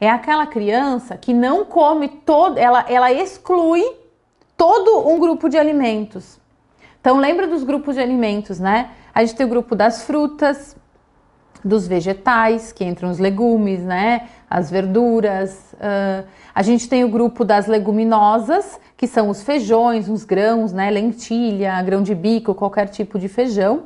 É aquela criança que não come todo, ela, ela exclui todo um grupo de alimentos. Então lembra dos grupos de alimentos, né? A gente tem o grupo das frutas, dos vegetais, que entram os legumes, né? As verduras. Uh, a gente tem o grupo das leguminosas, que são os feijões, os grãos, né? Lentilha, grão de bico, qualquer tipo de feijão.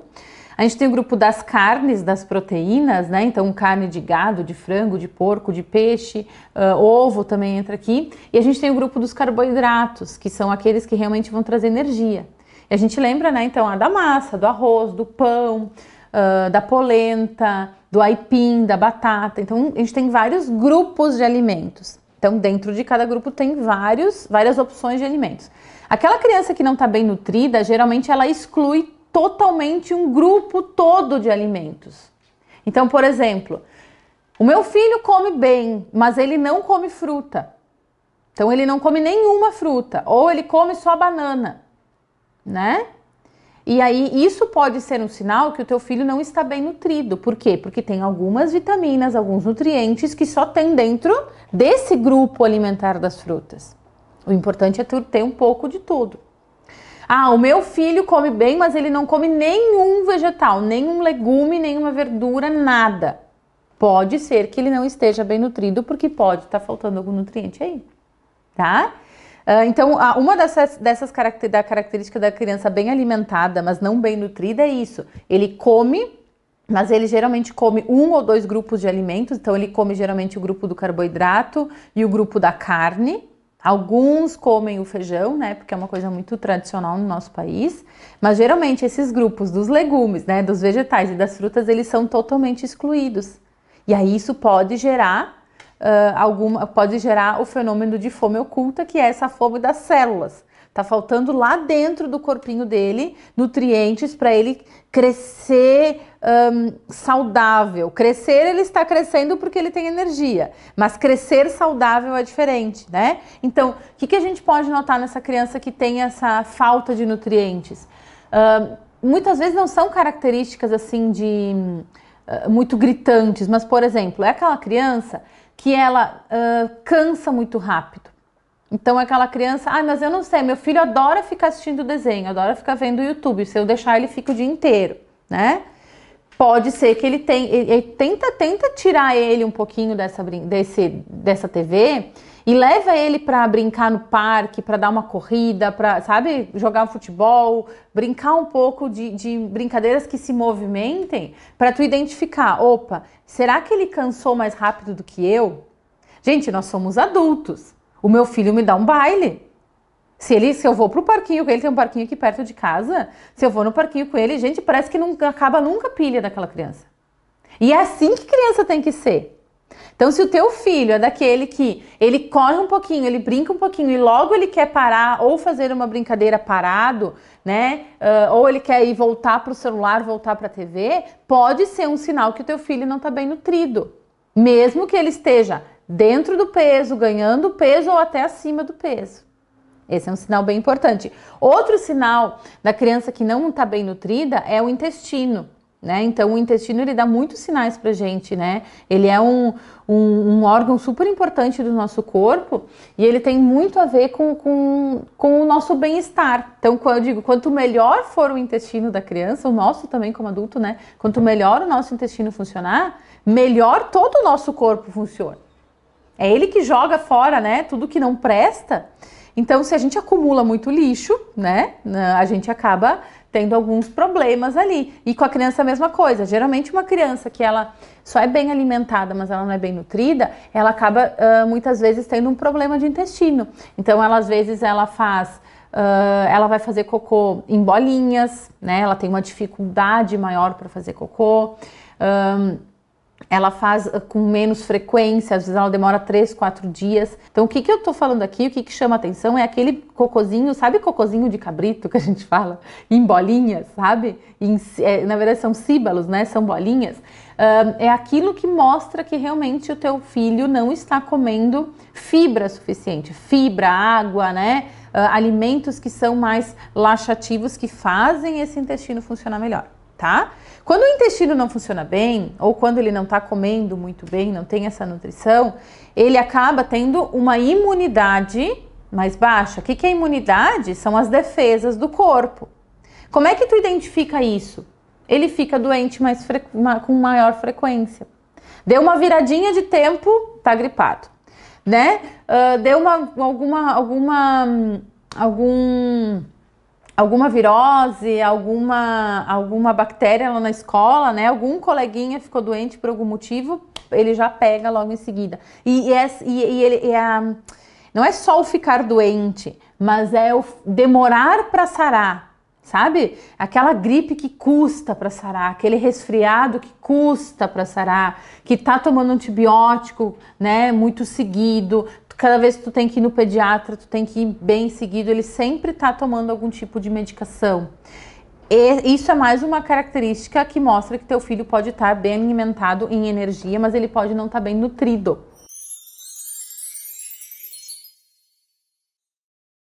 A gente tem o grupo das carnes, das proteínas, né? Então, carne de gado, de frango, de porco, de peixe, uh, ovo também entra aqui. E a gente tem o grupo dos carboidratos, que são aqueles que realmente vão trazer energia. E a gente lembra, né, então, a da massa, do arroz, do pão, uh, da polenta, do aipim, da batata. Então, a gente tem vários grupos de alimentos. Então, dentro de cada grupo tem vários, várias opções de alimentos. Aquela criança que não está bem nutrida, geralmente ela exclui totalmente um grupo todo de alimentos. Então, por exemplo, o meu filho come bem, mas ele não come fruta. Então ele não come nenhuma fruta, ou ele come só banana, né? E aí isso pode ser um sinal que o teu filho não está bem nutrido. Por quê? Porque tem algumas vitaminas, alguns nutrientes que só tem dentro desse grupo alimentar das frutas. O importante é ter um pouco de tudo. Ah, o meu filho come bem, mas ele não come nenhum vegetal, nenhum legume, nenhuma verdura, nada. Pode ser que ele não esteja bem nutrido, porque pode estar tá faltando algum nutriente aí, tá? Ah, então, uma dessas, dessas da da criança bem alimentada, mas não bem nutrida, é isso. Ele come mas ele geralmente come um ou dois grupos de alimentos, então ele come geralmente o grupo do carboidrato e o grupo da carne, Alguns comem o feijão, né? Porque é uma coisa muito tradicional no nosso país. Mas geralmente esses grupos dos legumes, né? Dos vegetais e das frutas, eles são totalmente excluídos. E aí isso pode gerar uh, alguma, pode gerar o fenômeno de fome oculta, que é essa fome das células. Tá faltando lá dentro do corpinho dele nutrientes para ele crescer um, saudável. Crescer, ele está crescendo porque ele tem energia, mas crescer saudável é diferente, né? Então, o que, que a gente pode notar nessa criança que tem essa falta de nutrientes? Hum, muitas vezes não são características assim de hum, hum, muito gritantes, mas, por exemplo, é aquela criança que ela uh, cansa muito rápido. Então aquela criança, ai, ah, mas eu não sei, meu filho adora ficar assistindo desenho, adora ficar vendo YouTube. Se eu deixar ele fica o dia inteiro, né? Pode ser que ele tem, ele, ele tenta, tenta tirar ele um pouquinho dessa desse, dessa TV e leva ele para brincar no parque, para dar uma corrida, para sabe jogar um futebol, brincar um pouco de, de brincadeiras que se movimentem, para tu identificar, opa, será que ele cansou mais rápido do que eu? Gente, nós somos adultos. O meu filho me dá um baile. Se, ele, se eu vou pro parquinho com ele, tem um parquinho aqui perto de casa. Se eu vou no parquinho com ele, gente, parece que não acaba nunca a pilha daquela criança. E é assim que criança tem que ser. Então, se o teu filho é daquele que ele corre um pouquinho, ele brinca um pouquinho e logo ele quer parar ou fazer uma brincadeira parado, né? Uh, ou ele quer ir voltar para o celular, voltar para a TV, pode ser um sinal que o teu filho não está bem nutrido. Mesmo que ele esteja dentro do peso, ganhando peso ou até acima do peso. Esse é um sinal bem importante. Outro sinal da criança que não está bem nutrida é o intestino. Né? Então, o intestino ele dá muitos sinais para gente, né? Ele é um, um, um, órgão super importante do nosso corpo e ele tem muito a ver com, com, com o nosso bem-estar. Então, quando eu digo, quanto melhor for o intestino da criança, o nosso também como adulto, né? Quanto melhor o nosso intestino funcionar, melhor todo o nosso corpo funciona. É ele que joga fora, né? Tudo que não presta. Então, se a gente acumula muito lixo, né? A gente acaba tendo alguns problemas ali. E com a criança a mesma coisa. Geralmente uma criança que ela só é bem alimentada, mas ela não é bem nutrida, ela acaba uh, muitas vezes tendo um problema de intestino. Então, ela às vezes ela faz Uh, ela vai fazer cocô em bolinhas, né? Ela tem uma dificuldade maior para fazer cocô. Um, ela faz eh, com menos frequência, às vezes ela demora 3, 4 dias. Então, o que, que eu tô falando aqui, o que, que chama atenção é aquele cocozinho, sabe cocozinho de cabrito que a gente fala? Em bolinhas, sabe? Em, é, na verdade, são síbalos, né? São bolinhas. Uh, é aquilo que mostra que realmente o teu filho não está comendo fibra suficiente. Fibra, água, né? Uh, alimentos que são mais laxativos, que fazem esse intestino funcionar melhor, tá? Quando o intestino não funciona bem, ou quando ele não está comendo muito bem, não tem essa nutrição, ele acaba tendo uma imunidade mais baixa. O que, que é imunidade? São as defesas do corpo. Como é que tu identifica isso? Ele fica doente mais com maior frequência. Deu uma viradinha de tempo, tá gripado, né? Uh, deu uma alguma alguma hum, algum alguma virose, alguma, alguma bactéria lá na escola, né? Algum coleguinha ficou doente por algum motivo, ele já pega logo em seguida. E, e, é, e, e ele, e a, não é só o ficar doente, mas é o demorar para sarar, sabe? Aquela gripe que custa para sarar, aquele resfriado que custa para sarar, que tá tomando antibiótico, né, muito seguido, cada vez que tu tem que ir no pediatra, tu tem que ir bem seguido, ele sempre está tomando algum tipo de medicação. E isso é mais uma característica que mostra que teu filho pode estar tá bem alimentado em energia, mas ele pode não estar tá bem nutrido.